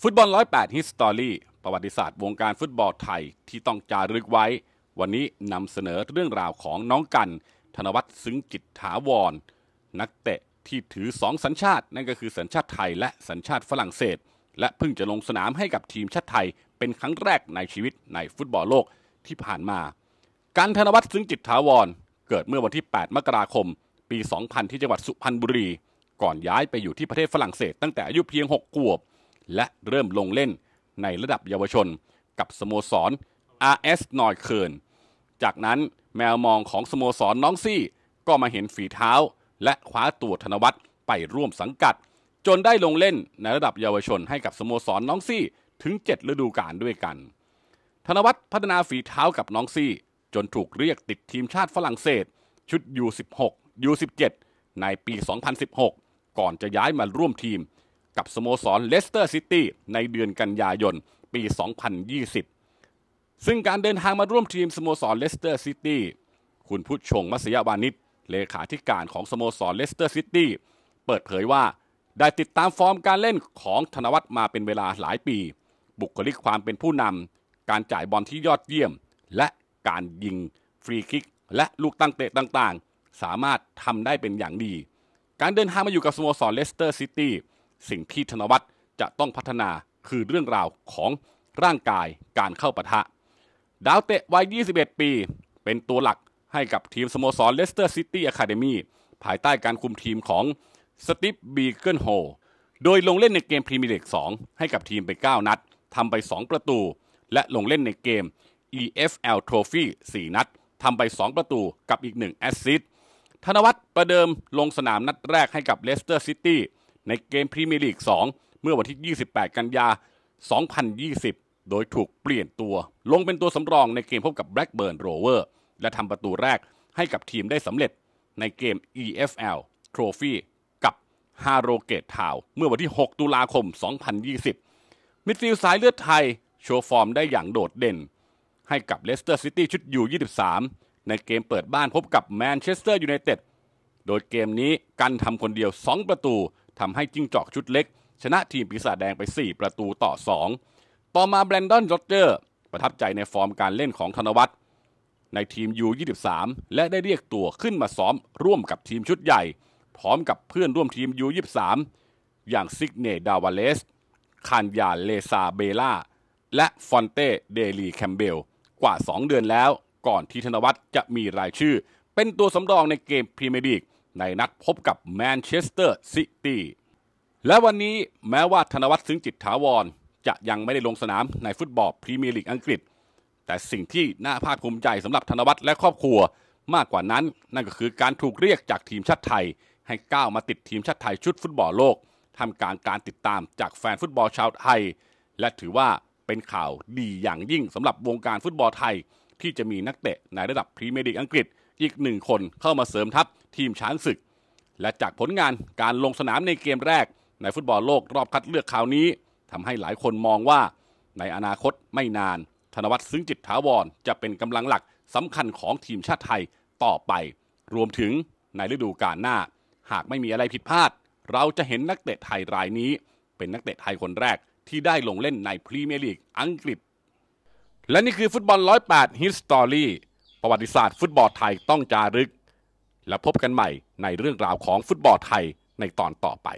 ฟุตบอล 108 ฮิสตอรี่ประวัติศาสตร์วงการฟุตบอลไทยที่ต้องจารึกไว้ วันนี้นำเสนอเรื่องราวของน้องกันธนวัฒน์ซึ้งจิตถาวร นักเตะที่ถือสองสัญชาติ นั่นก็คือสัญชาติไทยและสัญชาติฝรั่งเศส และเพิ่งจะลงสนามให้กับทีมชาติไทยเป็นครั้งแรกในชีวิตในฟุตบอลโลกที่ผ่านมาการธนวัฒน์ซึ้งจิตถาวร เกิดเมื่อวันที่ 8 มกราคมปี2000ที่จังหวัดสุพรรณบุรีก่อนย้ายไปอยู่ที่ประเทศฝรั่งเศสตั้งแต่อายุเพียง6ขวบและเริ่มลงเล่นในระดับเยาวชน กับสโมสร RS นอยเคิร์น จากนั้นแมวมองของสโมสรนน้องซี่ ก็มาเห็นฝีเท้า และคว้าตัวธนวัตรไปร่วมสังกัดจนได้ลงเล่นในระดับเยาวชนให้กับสโมสรนน้องซี่ถึง7ฤดูกาลด้วยกัน ธนวัตรพัฒนาฝีเท้ากับน้องซี่จนถูกเรียกติดทีมชาติฝรั่งเศสชุด U16 U17 ในปี 2016 ก่อนจะย้ายมาร่วมทีมกับสโมสรเลสเตอร์ซิตี้ในเดือนกันยายนปี 2020 ซึ่งการเดินทางมาร่วมทีมสโมสรเลสเตอร์ซิตี้ คุณพุทชงมัสยาวานิชเลขาธิการของสโมสรเลสเตอร์ซิตี้ เปิดเผยว่าได้ติดตามฟอร์มการเล่นของธนวัฒน์มาเป็นเวลาหลายปี บุคลิกความเป็นผู้นำ การจ่ายบอลที่ยอดเยี่ยม และการยิงฟรีคิก และลูกตั้งเตะต่างๆ สามารถทำได้เป็นอย่างดี การเดินทางมาอยู่กับสโมสรเลสเตอร์ซิตี้สิ่งที่ธนวัตรจะต้องพัฒนาคือเรื่องราวของร่างกายการเข้าปะทะ ดาวเตะ วัย 21 ปี เป็นตัวหลักให้กับทีมสโมสรเลสเตอร์ซิตี้อะคาเดมีภายใต้การคุมทีมของสติฟบีเกิลโฮโดยลงเล่นในเกมพรีเมียร์ลีก2ให้กับทีมไป 9 นัด ทำไป 2 ประตู และลงเล่นในเกม EFL Trophy 4 นัด ทำไป 2 ประตูกับอีก 1 แอสซิสต์ธนวัตรประเดิมลงสนามนัดแรกให้กับเลสเตอร์ซิตี้ในเกมพรีเมียร์ลีก2เมื่อวันที่ 28 กันยา 2020 โดยถูกเปลี่ยนตัว ลงเป็นตัวสำรองในเกมพบกับแบล็กเบิร์นโรเวอร์และทำประตูแรกให้กับทีมได้สำเร็จในเกม EFL Trophy กับฮาโรเกตทาวเมื่อวันที่ 6 ตุลาคม 2020 มิดฟิลด์สายเลือดไทย โชว์ฟอร์มได้อย่างโดดเด่น ให้กับเลสเตอร์ซิตี้ชุดยู23 ในเกมเปิดบ้านพบกับแมนเชสเตอร์ยูไนเต็ดโดยเกมนี้กันทำคนเดียว 2 ประตูทำให้จิ้งจอกชุดเล็ก ชนะทีมปีศาจแดงไป 4 ประตูต่อ 2 ต่อมาแบรนดอนโรเจอร์ ประทับใจในฟอร์มการเล่นของธนวัฒน์ในทีม U23 และได้เรียกตัวขึ้นมาซ้อมร่วมกับทีมชุดใหญ่ พร้อมกับเพื่อนร่วมทีม U23 อย่างซิกเนดาวาเลสคานยาเลซาเบล่า และฟอนเต้เดลี แคมเบลกว่า 2 เดือนแล้วก่อนที่ธนวัฒน์จะมีรายชื่อเป็นตัวสำรองในเกมพรีเมียร์ลีกในนัดพบกับแมนเชสเตอร์ซิตี้ และวันนี้แม้ว่าธนวัฒน์ซึ้งจิตถาวร จะยังไม่ได้ลงสนามในฟุตบอลพรีเมียร์ลีกอังกฤษ แต่สิ่งที่น่าภาคภูมิใจสำหรับธนวัฒน์และครอบครัว มากกว่านั้นนั่นก็คือการถูกเรียกจากทีมชาติไทย ให้ก้าวมาติดทีมชาติไทยชุดฟุตบอลโลกทำการการติดตามจากแฟนฟุตบอลชาวไทย และถือว่าเป็นข่าวดีอย่างยิ่งสำหรับวงการฟุตบอลไทย ที่จะมีนักเตะในระดับพรีเมียร์ลีกอังกฤษอีกหนึ่งคนเข้ามาเสริมทัพทีมช้างศึก และจากผลงานการลงสนามในเกมแรก ในฟุตบอลโลกรอบคัดเลือกคราวนี้ทำให้หลายคนมองว่า ในอนาคตไม่นาน ธนวัฒน์ซึ้งจิตถาวร จะเป็นกำลังหลักสำคัญของทีมชาติไทยต่อไป รวมถึงในฤดูกาลหน้า หากไม่มีอะไรผิดพลาด เราจะเห็นนักเตะไทยรายนี้ เป็นนักเตะไทยคนแรกที่ได้ลงเล่นในพรีเมียร์ลีกอังกฤษและนี่คือฟุตบอล108ิตสตอรี่ประวัติศาสตร์ฟุตบอลไทยต้องจารึก และพบกันใหม่ในเรื่องราวของฟุตบอลไทยในตอนต่อไป